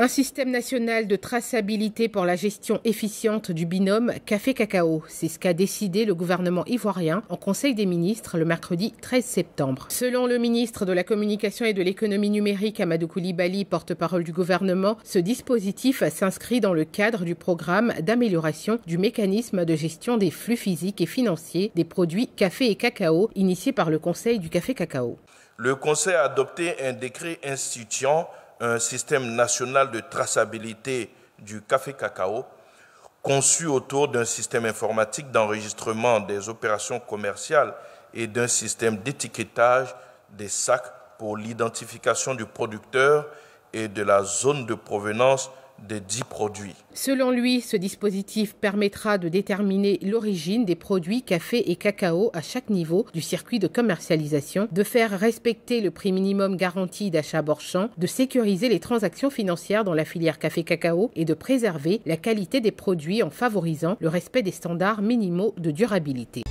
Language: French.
Un système national de traçabilité pour la gestion efficiente du binôme café-cacao. C'est ce qu'a décidé le gouvernement ivoirien en Conseil des ministres le mercredi 13 septembre. Selon le ministre de la Communication et de l'économie numérique, Amadou Koulibaly, porte-parole du gouvernement, ce dispositif s'inscrit dans le cadre du programme d'amélioration du mécanisme de gestion des flux physiques et financiers des produits café et cacao initié par le Conseil du café-cacao. Le Conseil a adopté un décret instituant un système national de traçabilité du café-cacao conçu autour d'un système informatique d'enregistrement des opérations commerciales et d'un système d'étiquetage des sacs pour l'identification du producteur et de la zone de provenance des 10 produits. Selon lui, ce dispositif permettra de déterminer l'origine des produits café et cacao à chaque niveau du circuit de commercialisation, de faire respecter le prix minimum garanti d'achat borchant, de sécuriser les transactions financières dans la filière café-cacao et de préserver la qualité des produits en favorisant le respect des standards minimaux de durabilité.